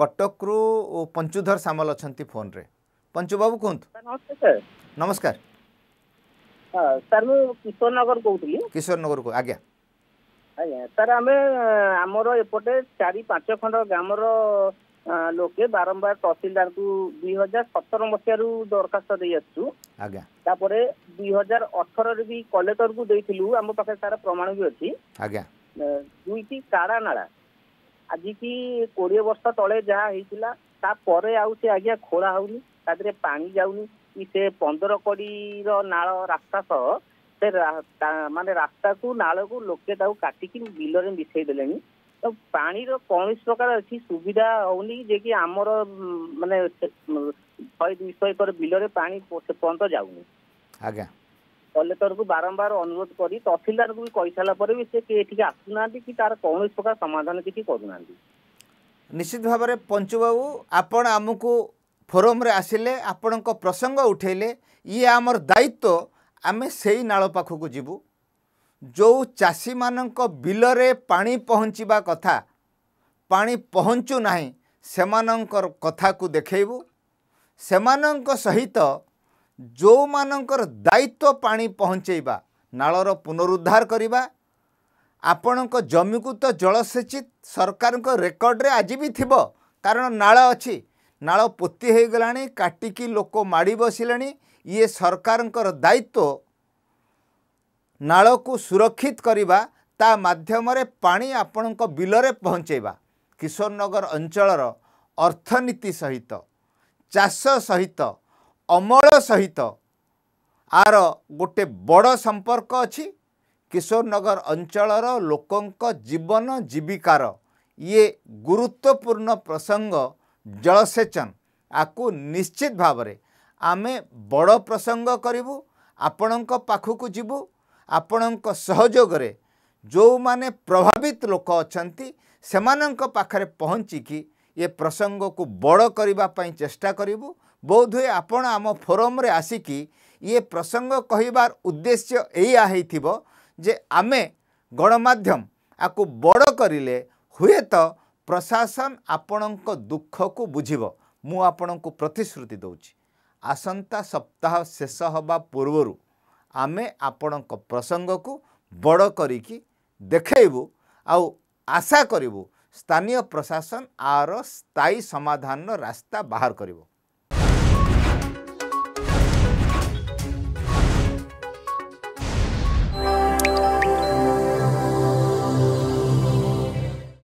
କଟକରୁ ପଞ୍ଚୁଧର ସାମଲ ଅଛନ୍ତି ଫୋନ୍ରେ ପଞ୍ଚୁବାବୁ କୁହନ୍ତୁ ନମସ୍କାର ସାର୍ ମୁଁ କିଶୋରନଗର କହୁଥିଲି କିଶୋରନଗରକୁ ଆଜ୍ଞା ଆଜ୍ଞା ସାର୍ ଆମେ ଆମର ଏପଟେ ଚାରି ପାଞ୍ଚ ଖଣ୍ଡ ଗ୍ରାମର ଲୋକେ ବାରମ୍ବାର ତହସିଲଦାରଙ୍କୁ ଦୁଇ ହଜାର ସତର ମସିହାରୁ ଦରଖାସ୍ତ ଦେଇ ଆସିଛୁ ତାପରେ ଦୁଇ ହଜାର ଅଠରରେ ବି କଲେକ୍ଟରକୁ ଦେଇଥିଲୁ ଆମ ପାଖରେ ତାର ପ୍ରମାଣ ବି ଅଛି ଦୁଇଟି କାଡ଼ା ନାଳା ଆଜିକି କୋଡ଼ିଏ ବର୍ଷ ତଳେ ଯାହା ହେଇଥିଲା ତାପରେ ଆଉ ସେ ଆଜ୍ଞା ଖୋଳା ହଉନି ତା ଦେହରେ ପାଣି ଯାଉନି କି ସେ ପନ୍ଦର କୋଡ଼ିର ନାଳ ରାସ୍ତା ସହ ସେ ମାନେ ରାସ୍ତାକୁ ନାଳକୁ ଲୋକେ ତାକୁ କାଟିକି ବିଲରେ ମିଶେଇ ଦେଲେଣି ତ ପାଣିର କୌଣସି ପ୍ରକାର ଏଠି ସୁବିଧା ହଉନି ଯେ କି ଆମର ମାନେ ଶହେ ଦୁଇଶହ ଏକର ବିଲରେ ପାଣି ସେ ପର୍ଯ୍ୟନ୍ତ ଯାଉନି ଆଜ୍ଞା କଲେକ୍ଟରକୁ ବାରମ୍ବାର ଅନୁରୋଧ କରି ତହସିଲଦାରଙ୍କୁ ବି କହିସାରିଲା ପରେ ବି ସେ ଏଠିକି ଆସୁନାହାନ୍ତି କି ତାର କୌଣସି ପ୍ରକାର ସମାଧାନ କିଛି କରୁନାହାନ୍ତି ନିଶ୍ଚିତ ଭାବରେ ପଞ୍ଚୁବାବୁ ଆପଣ ଆମକୁ ଫୋରମ୍ରେ ଆସିଲେ ଆପଣଙ୍କ ପ୍ରସଙ୍ଗ ଉଠାଇଲେ ଇଏ ଆମର ଦାୟିତ୍ୱ ଆମେ ସେଇ ନାଳ ପାଖକୁ ଯିବୁ ଯେଉଁ ଚାଷୀମାନଙ୍କ ବିଲରେ ପାଣି ପହଞ୍ଚିବା କଥା ପାଣି ପହଞ୍ଚୁ ନାହିଁ ସେମାନଙ୍କର କଥାକୁ ଦେଖେଇବୁ ସେମାନଙ୍କ ସହିତ ଯେଉଁମାନଙ୍କର ଦାୟିତ୍ୱ ପାଣି ପହଞ୍ଚାଇବା ନାଳର ପୁନରୁଦ୍ଧାର କରିବା ଆପଣଙ୍କ ଜମିକୁ ତ ଜଳସେଚିତ ସରକାରଙ୍କ ରେକର୍ଡ଼ରେ ଆଜି ବି ଥିବ କାରଣ ନାଳ ଅଛି ନାଳ ପୋତି ହୋଇଗଲାଣି କାଟିକି ଲୋକ ମାଡ଼ି ବସିଲେଣି ଇଏ ସରକାରଙ୍କର ଦାୟିତ୍ୱ ନାଳକୁ ସୁରକ୍ଷିତ କରିବା ତା ମାଧ୍ୟମରେ ପାଣି ଆପଣଙ୍କ ବିଲରେ ପହଞ୍ଚାଇବା କିଶୋରନଗର ଅଞ୍ଚଳର ଅର୍ଥନୀତି ସହିତ ଚାଷ ସହିତ ଅମଳ ସହିତ ଆର ଗୋଟେ ବଡ଼ ସମ୍ପର୍କ ଅଛି କିଶୋରନଗର ଅଞ୍ଚଳର ଲୋକଙ୍କ ଜୀବନ ଜୀବିକାର ଇଏ ଗୁରୁତ୍ୱପୂର୍ଣ୍ଣ ପ୍ରସଙ୍ଗ ଜଳସେଚନ ଆକୁ ନିଶ୍ଚିତ ଭାବରେ ଆମେ ବଡ଼ ପ୍ରସଙ୍ଗ କରିବୁ ଆପଣଙ୍କ ପାଖକୁ ଯିବୁ ଆପଣଙ୍କ ସହଯୋଗରେ ଯେଉଁମାନେ ପ୍ରଭାବିତ ଲୋକ ଅଛନ୍ତି ସେମାନଙ୍କ ପାଖରେ ପହଞ୍ଚିକି ଏ ପ୍ରସଙ୍ଗକୁ ବଡ଼ କରିବା ପାଇଁ ଚେଷ୍ଟା କରିବୁ ବୋଧହୁଏ ଆପଣ ଆମ ଫୋରମ୍ରେ ଆସିକି ଇଏ ପ୍ରସଙ୍ଗ କହିବାର ଉଦ୍ଦେଶ୍ୟ ଏଇଆ ହେଇଥିବ ଯେ ଆମେ ଗଣମାଧ୍ୟମ ଆକୁ ବଡ଼ କରିଲେ ହୁଏତ ପ୍ରଶାସନ ଆପଣଙ୍କ ଦୁଃଖକୁ ବୁଝିବ ମୁଁ ଆପଣଙ୍କୁ ପ୍ରତିଶ୍ରୁତି ଦେଉଛି ଆସନ୍ତା ସପ୍ତାହ ଶେଷ ହେବା ପୂର୍ବରୁ ଆମେ ଆପଣଙ୍କ ପ୍ରସଙ୍ଗକୁ ବଡ଼ କରିକି ଦେଖେଇବୁ ଆଉ ଆଶା କରିବୁ ସ୍ଥାନୀୟ ପ୍ରଶାସନ ଆର ସ୍ଥାୟୀ ସମାଧାନର ରାସ୍ତା ବାହାର କରିବ